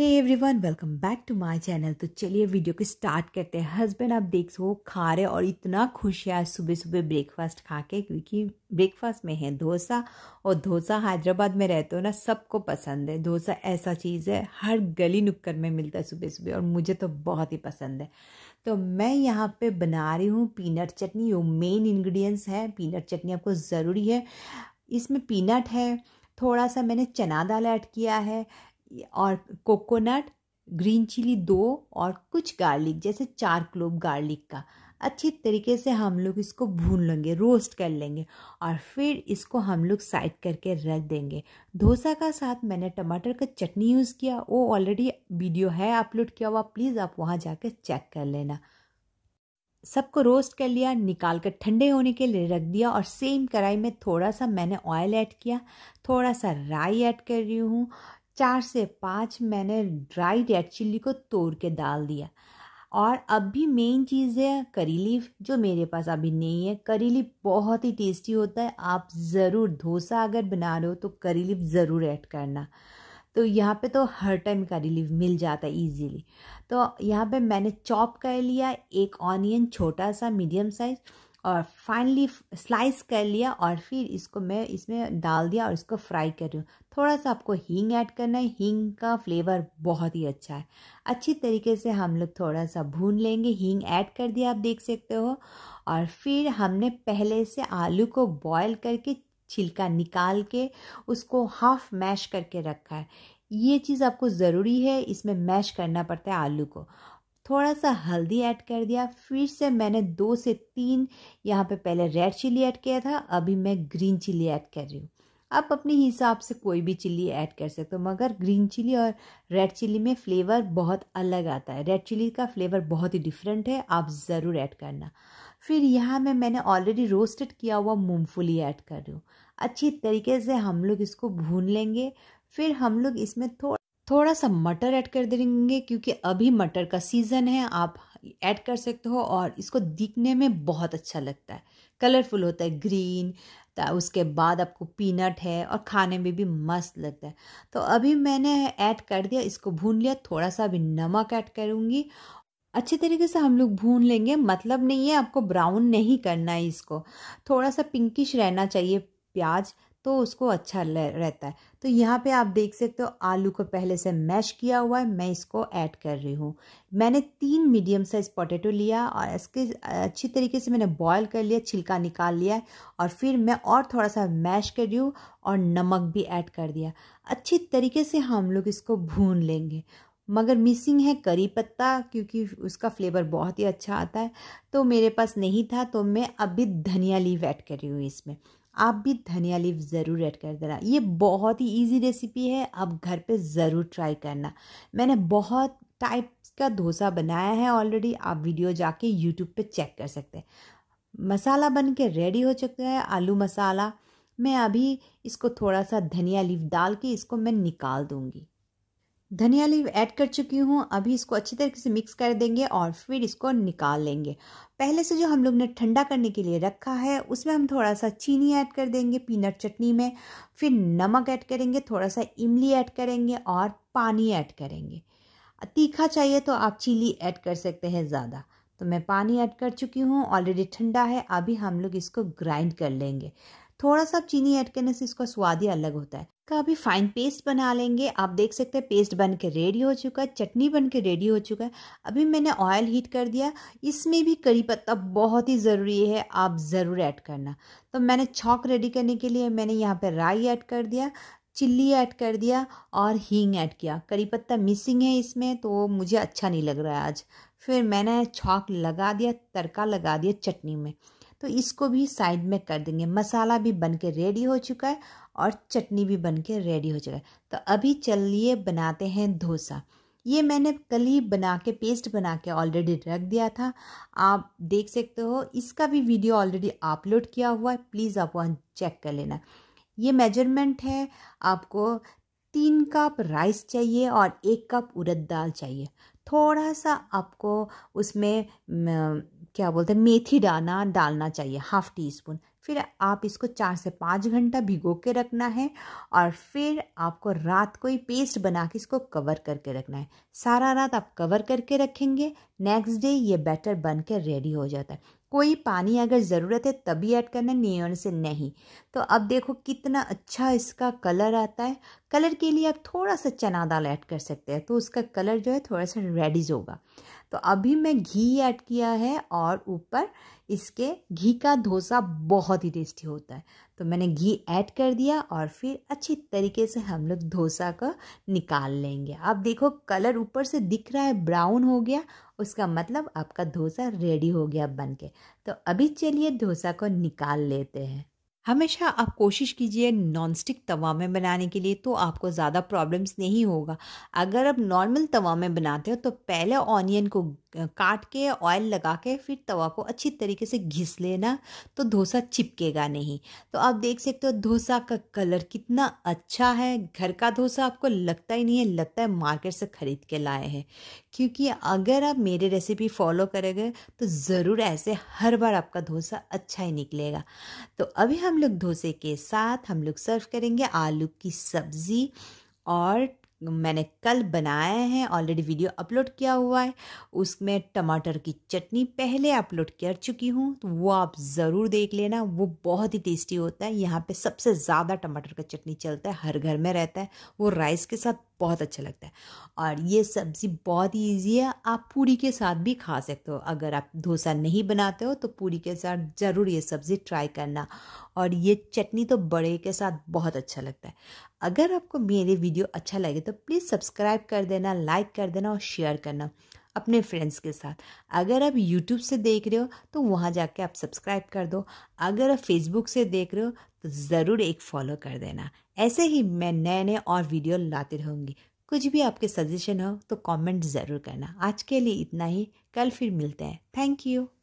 hey everyone welcome back to my channel तो चलिए video को स्टार्ट करते हैं हस्बैंड आप देख सको खा रहे और इतना खुश है आज सुबह सुबह ब्रेकफास्ट खा के क्योंकि ब्रेकफास्ट में है डोसा और डोसा हैदराबाद में रहते हो ना सबको पसंद है डोसा ऐसा चीज़ है हर गली नुक्कड़ में मिलता है सुबह सुबह और मुझे तो बहुत ही पसंद है तो मैं यहाँ पे बना रही हूँ पीनट चटनी वो मेन इन्ग्रीडियंट्स है पीनट चटनी आपको ज़रूरी है इसमें पीनट है थोड़ा सा मैंने चना दाल ऐड किया है और कोकोनट ग्रीन चिली दो और कुछ गार्लिक जैसे चार क्लोब गार्लिक का अच्छी तरीके से हम लोग इसको भून लेंगे रोस्ट कर लेंगे और फिर इसको हम लोग साइड करके रख देंगे डोसा का साथ मैंने टमाटर का चटनी यूज़ किया वो ऑलरेडी वीडियो है अपलोड किया हुआ प्लीज़ आप वहाँ जाकर चेक कर लेना सबको रोस्ट कर लिया निकाल कर ठंडे होने के लिए रख दिया और सेम कढ़ाई में थोड़ा सा मैंने ऑयल ऐड किया थोड़ा सा राई ऐड कर रही हूँ चार से पाँच मैंने ड्राई रेड चिल्ली को तोड़ के डाल दिया और अब भी मेन चीज़ है करी लीफ जो मेरे पास अभी नहीं है करी लीफ बहुत ही टेस्टी होता है आप ज़रूर डोसा अगर बना रहे हो तो करी लीफ ज़रूर ऐड करना तो यहाँ पे तो हर टाइम करी लीफ मिल जाता है ईजीली तो यहाँ पे मैंने चॉप कर लिया एक ऑनियन छोटा सा मीडियम साइज़ और फाइनली स्लाइस कर लिया और फिर इसको मैं इसमें डाल दिया और इसको फ्राई कर रही हूँ थोड़ा सा आपको हींग ऐड करना है हींग का फ्लेवर बहुत ही अच्छा है अच्छी तरीके से हम लोग थोड़ा सा भून लेंगे हींग ऐड कर दिया आप देख सकते हो और फिर हमने पहले से आलू को बॉयल करके छिलका निकाल के उसको हाफ मैश करके रखा है ये चीज़ आपको ज़रूरी है इसमें मैश करना पड़ता है आलू को थोड़ा सा हल्दी ऐड कर दिया फिर से मैंने दो से तीन यहाँ पे पहले रेड चिली ऐड किया था अभी मैं ग्रीन चिली ऐड कर रही हूँ आप अपने हिसाब से कोई भी चिली ऐड कर सकते हो मगर ग्रीन चिली और रेड चिली में फ्लेवर बहुत अलग आता है रेड चिली का फ्लेवर बहुत ही डिफरेंट है आप ज़रूर ऐड करना फिर यहाँ में मैंने ऑलरेडी रोस्टेड किया हुआ मूँगफली ऐड कर रही हूँ अच्छी तरीके से हम लोग इसको भून लेंगे फिर हम लोग इसमें थोड़ा थोड़ा सा मटर ऐड कर देंगे क्योंकि अभी मटर का सीज़न है आप ऐड कर सकते हो और इसको दिखने में बहुत अच्छा लगता है कलरफुल होता है ग्रीन उसके बाद आपको पीनट है और खाने में भी मस्त लगता है तो अभी मैंने ऐड कर दिया इसको भून लिया थोड़ा सा अभी नमक ऐड करूँगी अच्छे तरीके से हम लोग भून लेंगे मतलब नहीं है आपको ब्राउन नहीं करना है इसको थोड़ा सा पिंकिश रहना चाहिए प्याज तो उसको अच्छा रहता है तो यहाँ पे आप देख सकते हो आलू को पहले से मैश किया हुआ है मैं इसको ऐड कर रही हूँ मैंने तीन मीडियम साइज़ पोटैटो लिया और इसके अच्छी तरीके से मैंने बॉयल कर लिया छिलका निकाल लिया है और फिर मैं और थोड़ा सा मैश कर रही हूँ और नमक भी ऐड कर दिया अच्छी तरीके से हम लोग इसको भून लेंगे मगर मिसिंग है करी पत्ता क्योंकि उसका फ्लेवर बहुत ही अच्छा आता है तो मेरे पास नहीं था तो मैं अभी धनिया लीव ऐड कर रही हूँ इसमें आप भी धनिया लीव ज़रूर ऐड कर देना ये बहुत ही इजी रेसिपी है आप घर पे ज़रूर ट्राई करना मैंने बहुत टाइप्स का डोसा बनाया है ऑलरेडी आप वीडियो जाके यूट्यूब पे चेक कर सकते हैं मसाला बन के रेडी हो चुका है आलू मसाला मैं अभी इसको थोड़ा सा धनिया लीव डाल के इसको मैं निकाल दूँगी धनिया लीव ऐड कर चुकी हूँ अभी इसको अच्छी तरीके से मिक्स कर देंगे और फिर इसको निकाल लेंगे पहले से जो हम लोग ने ठंडा करने के लिए रखा है उसमें हम थोड़ा सा चीनी ऐड कर देंगे पीनट चटनी में फिर नमक ऐड करेंगे थोड़ा सा इमली ऐड करेंगे और पानी ऐड करेंगे तीखा चाहिए तो आप चीली ऐड कर सकते हैं ज़्यादा तो मैं पानी ऐड कर चुकी हूँ ऑलरेडी ठंडा है अभी हम लोग इसको ग्राइंड कर लेंगे थोड़ा सा चीनी ऐड करने से इसका स्वाद ही अलग होता है का अभी फाइन पेस्ट बना लेंगे आप देख सकते हैं पेस्ट बन के रेडी हो चुका है चटनी बन के रेडी हो चुका है अभी मैंने ऑयल हीट कर दिया इसमें भी करी पत्ता बहुत ही ज़रूरी है आप ज़रूर ऐड करना तो मैंने छौक रेडी करने के लिए मैंने यहाँ पर राई ऐड कर दिया चिल्ली ऐड कर दिया और हींग ऐड किया करी पत्ता मिसिंग है इसमें तो मुझे अच्छा नहीं लग रहा है आज फिर मैंने छौक लगा दिया तड़का लगा दिया चटनी में तो इसको भी साइड में कर देंगे मसाला भी बन के रेडी हो चुका है और चटनी भी बन के रेडी हो चुका है तो अभी चलिए बनाते हैं डोसा ये मैंने कल ही बना के पेस्ट बना के ऑलरेडी रख दिया था आप देख सकते हो इसका भी वीडियो ऑलरेडी अपलोड किया हुआ है प्लीज़ आप वहाँ चेक कर लेना ये मेजरमेंट है आपको तीन कप राइस चाहिए और एक कप उड़द दाल चाहिए थोड़ा सा आपको उसमें क्या बोलते हैं मेथी दाना डालना चाहिए हाफ़ टी स्पून फिर आप इसको चार से पाँच घंटा भिगो के रखना है और फिर आपको रात को ही पेस्ट बना के इसको कवर करके रखना है सारा रात आप कवर करके रखेंगे नेक्स्ट डे ये बैटर बन के रेडी हो जाता है कोई पानी अगर ज़रूरत है तभी ऐड करना नियन से नहीं तो अब देखो कितना अच्छा इसका कलर आता है कलर के लिए आप थोड़ा सा चना दाल ऐड कर सकते हैं तो उसका कलर जो है थोड़ा सा रेडिज होगा तो अभी मैं घी ऐड किया है और ऊपर इसके घी का डोसा बहुत ही टेस्टी होता है तो मैंने घी ऐड कर दिया और फिर अच्छी तरीके से हम लोग डोसा को निकाल लेंगे आप देखो कलर ऊपर से दिख रहा है ब्राउन हो गया उसका मतलब आपका डोसा रेडी हो गया बन के तो अभी चलिए डोसा को निकाल लेते हैं हमेशा आप कोशिश कीजिए नॉनस्टिक तवा में बनाने के लिए तो आपको ज़्यादा प्रॉब्लम्स नहीं होगा अगर आप नॉर्मल तवा में बनाते हो तो पहले ऑनियन को काट के ऑयल लगा के फिर तवा को अच्छी तरीके से घिस लेना तो डोसा चिपकेगा नहीं तो आप देख सकते हो डोसा का कलर कितना अच्छा है घर का डोसा आपको लगता ही नहीं है लगता है मार्केट से ख़रीद के लाए हैं क्योंकि अगर आप मेरी रेसिपी फॉलो करेंगे तो ज़रूर ऐसे हर बार आपका डोसा अच्छा ही निकलेगा तो अभी हम हम लोग डोसे के साथ हम लोग सर्व करेंगे आलू की सब्ज़ी और मैंने कल बनाया है ऑलरेडी वीडियो अपलोड किया हुआ है उसमें टमाटर की चटनी पहले अपलोड कर चुकी हूँ तो वो आप ज़रूर देख लेना वो बहुत ही टेस्टी होता है यहाँ पे सबसे ज़्यादा टमाटर का चटनी चलता है हर घर में रहता है वो राइस के साथ बहुत अच्छा लगता है और ये सब्ज़ी बहुत ही ईजी है आप पूरी के साथ भी खा सकते हो अगर आप डोसा नहीं बनाते हो तो पूरी के साथ ज़रूर ये सब्ज़ी ट्राई करना और ये चटनी तो बड़े के साथ बहुत अच्छा लगता है अगर आपको मेरे वीडियो अच्छा लगे तो प्लीज़ सब्सक्राइब कर देना लाइक कर देना और शेयर करना अपने फ्रेंड्स के साथ अगर आप यूट्यूब से देख रहे हो तो वहाँ जाके आप सब्सक्राइब कर दो अगर आप फेसबुक से देख रहे हो तो ज़रूर एक फॉलो कर देना ऐसे ही मैं नए नए और वीडियो लाते रहूँगी कुछ भी आपके सजेशन हो तो कमेंट ज़रूर करना आज के लिए इतना ही कल फिर मिलते हैं थैंक यू